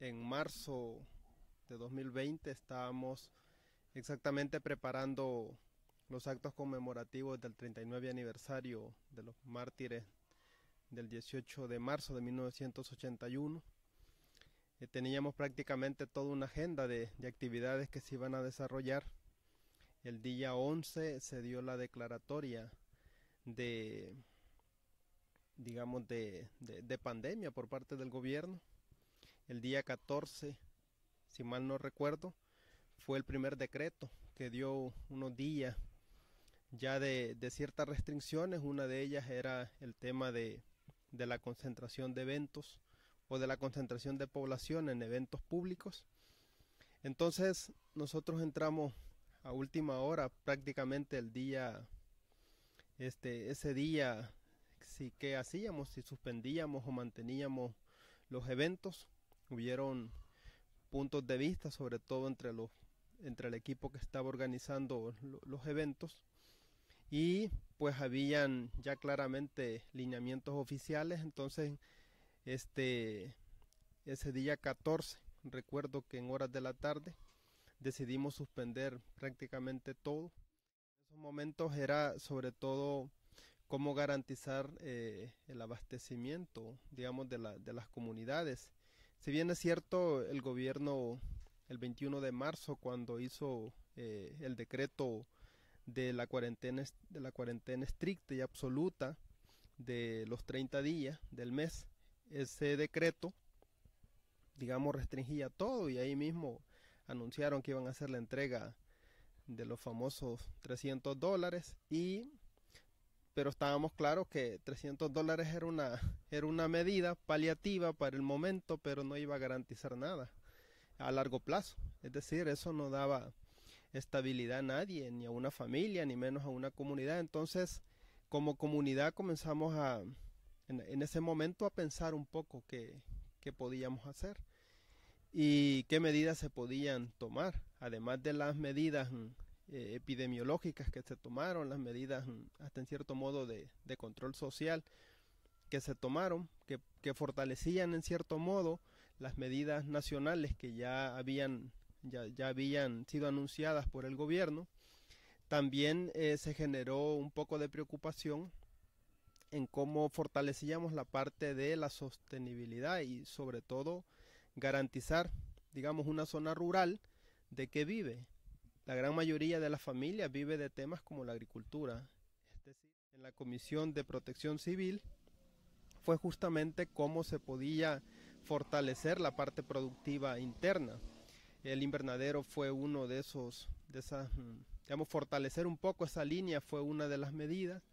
en marzo de 2020 estábamos exactamente preparando los actos conmemorativos del 39 aniversario de los mártires del 18 de marzo de 1981. Eh, teníamos prácticamente toda una agenda de, actividades que se iban a desarrollar. El día 11 se dio la declaratoria de, digamos, de pandemia por parte del gobierno el día 14, si mal no recuerdo, fue el primer decreto que dio unos días ya de, ciertas restricciones. Una de ellas era el tema de, la concentración de eventos o de la concentración de población en eventos públicos. Entonces nosotros entramos a última hora prácticamente el día, este, ese día, si qué hacíamos, si suspendíamos o manteníamos los eventos hubieron puntos de vista, sobre todo entre, los, entre el equipo que estaba organizando los eventos. Y pues habían ya claramente lineamientos oficiales, entonces este ese día 14, recuerdo que en horas de la tarde decidimos suspender prácticamente todo. En esos momentos era sobre todo cómo garantizar eh, el abastecimiento, digamos, de, de las comunidades. Si bien es cierto, el gobierno el 21 de marzo, cuando hizo eh, el decreto de la, cuarentena, de la cuarentena estricta y absoluta de los 30 días del mes, ese decreto, digamos, restringía todo y ahí mismo anunciaron que iban a hacer la entrega de los famosos 300 dólares y pero estábamos claros que 300 dólares era una, era una medida paliativa para el momento, pero no iba a garantizar nada a largo plazo. Es decir, eso no daba estabilidad a nadie, ni a una familia, ni menos a una comunidad. Entonces, como comunidad comenzamos a, en, ese momento, a pensar un poco qué, qué podíamos hacer y qué medidas se podían tomar, además de las medidas mm, eh, epidemiológicas que se tomaron, las medidas mm, hasta en cierto modo de, control social que se tomaron, que, fortalecían en cierto modo las medidas nacionales que ya habían, ya, habían sido anunciadas por el gobierno. También eh, se generó un poco de preocupación en cómo fortalecíamos la parte de la sostenibilidad y sobre todo garantizar, digamos, una zona rural de que vive la gran mayoría de las familias vive de temas como la agricultura. Es decir, en la Comisión de Protección Civil fue justamente cómo se podía fortalecer la parte productiva interna. El invernadero fue uno de esos, de esas, mm, digamos, fortalecer un poco esa línea fue una de las medidas.